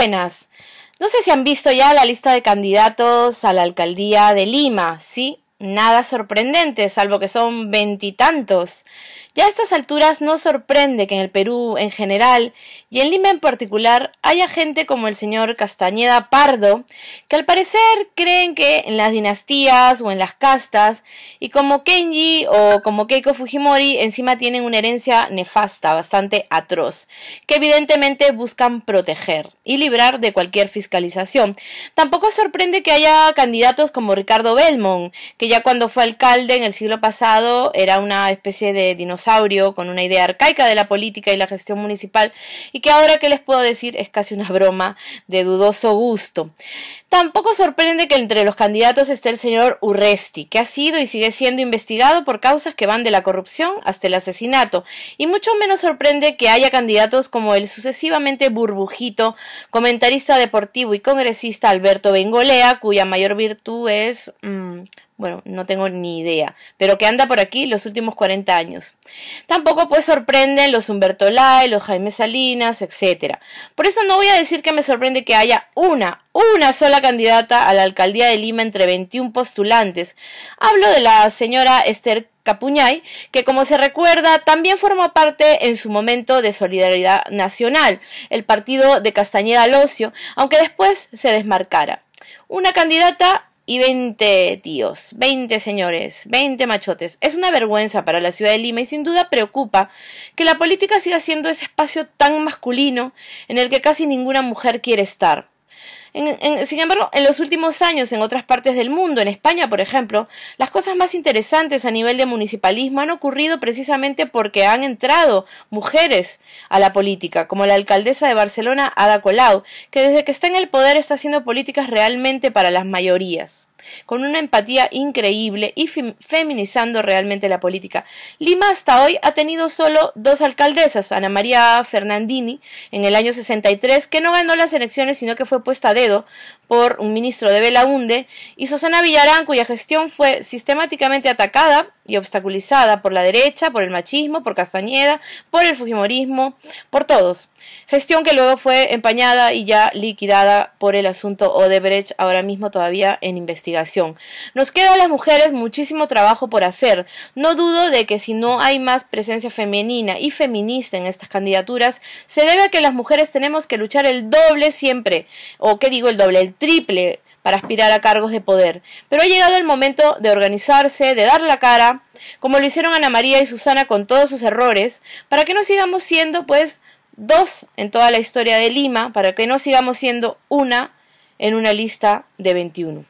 buenas. No sé si han visto ya la lista de candidatos a la alcaldía de Lima, ¿sí? Nada sorprendente, salvo que son veintitantos a estas alturas no sorprende que en el Perú en general y en Lima en particular haya gente como el señor Castañeda Pardo, que al parecer creen que en las dinastías o en las castas, y como Kenji o como Keiko Fujimori, encima tienen una herencia nefasta, bastante atroz, que evidentemente buscan proteger y librar de cualquier fiscalización. Tampoco sorprende que haya candidatos como Ricardo Belmont, que ya cuando fue alcalde en el siglo pasado era una especie de dinosaurio con una idea arcaica de la política y la gestión municipal y que ahora que les puedo decir es casi una broma de dudoso gusto. Tampoco sorprende que entre los candidatos esté el señor Urresti, que ha sido y sigue siendo investigado por causas que van de la corrupción hasta el asesinato, y mucho menos sorprende que haya candidatos como el sucesivamente burbujito, comentarista deportivo y congresista Alberto Bengolea, cuya mayor virtud es... Mm, bueno, no tengo ni idea, pero que anda por aquí los últimos 40 años. Tampoco pues sorprenden los Humberto Lai, los Jaime Salinas, etc. Por eso no voy a decir que me sorprende que haya una, una sola candidata a la alcaldía de Lima entre 21 postulantes. Hablo de la señora Esther Capuñay, que como se recuerda también formó parte en su momento de Solidaridad Nacional, el partido de Castañeda Locio, aunque después se desmarcara. Una candidata y 20 tíos, 20 señores, 20 machotes. Es una vergüenza para la ciudad de Lima y sin duda preocupa que la política siga siendo ese espacio tan masculino en el que casi ninguna mujer quiere estar. En, sin embargo, en los últimos años, en otras partes del mundo, en España, por ejemplo, las cosas más interesantes a nivel de municipalismo han ocurrido precisamente porque han entrado mujeres a la política, como la alcaldesa de Barcelona, Ada Colau, que desde que está en el poder está haciendo políticas realmente para las mayorías con una empatía increíble y feminizando realmente la política. Lima hasta hoy ha tenido solo dos alcaldesas, Ana María Fernandini en el año 63, que no ganó las elecciones sino que fue puesta a dedo por un ministro de Belaunde, y Susana Villarán, cuya gestión fue sistemáticamente atacada y obstaculizada por la derecha, por el machismo, por Castañeda, por el Fujimorismo, por todos. Gestión que luego fue empañada y ya liquidada por el asunto Odebrecht, ahora mismo todavía en investigación. Nos queda a las mujeres muchísimo trabajo por hacer. No dudo de que si no hay más presencia femenina y feminista en estas candidaturas, se debe a que las mujeres tenemos que luchar el doble siempre, o que digo el doble, el triple para aspirar a cargos de poder, pero ha llegado el momento de organizarse, de dar la cara, como lo hicieron Ana María y Susana con todos sus errores, para que no sigamos siendo, pues, dos en toda la historia de Lima, para que no sigamos siendo una en una lista de 21.